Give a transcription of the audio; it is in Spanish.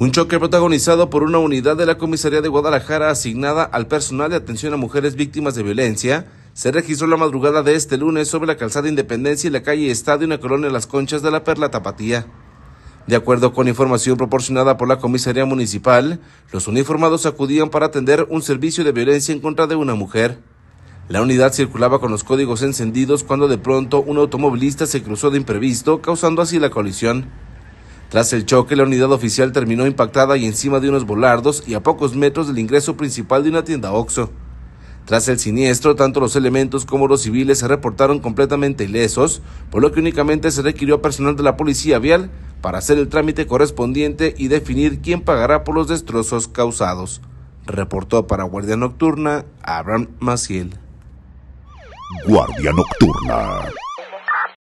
Un choque protagonizado por una unidad de la Comisaría de Guadalajara asignada al personal de atención a mujeres víctimas de violencia se registró la madrugada de este lunes sobre la calzada Independencia y la calle Estadio en la colonia Las Conchas de la Perla Tapatía. De acuerdo con información proporcionada por la Comisaría Municipal, los uniformados acudían para atender un servicio de violencia en contra de una mujer. La unidad circulaba con los códigos encendidos cuando de pronto un automovilista se cruzó de imprevisto, causando así la colisión. Tras el choque, la unidad oficial terminó impactada y encima de unos volardos y a pocos metros del ingreso principal de una tienda OXO. Tras el siniestro, tanto los elementos como los civiles se reportaron completamente ilesos, por lo que únicamente se requirió a personal de la policía vial para hacer el trámite correspondiente y definir quién pagará por los destrozos causados. Reportó para Guardia Nocturna Abraham Maciel. Guardia Nocturna.